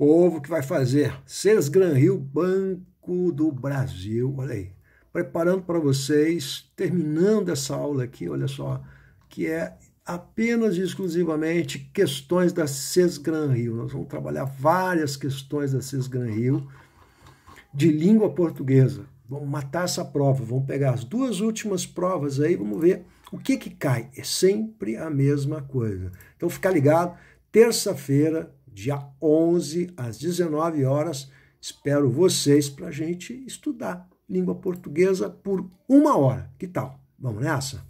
povo que vai fazer Cenas Gran Rio Banco do Brasil. Olha aí, preparando para vocês, terminando essa aula aqui, olha só, que é apenas e exclusivamente questões da CES Gran Rio. Nós vamos trabalhar várias questões da CES Gran Rio de língua portuguesa. Vamos matar essa prova, vamos pegar as duas últimas provas aí, vamos ver o que que cai. É sempre a mesma coisa. Então fica ligado, terça-feira dia 11, às 19 horas. Espero vocês para a gente estudar língua portuguesa por uma hora. Que tal? Vamos nessa?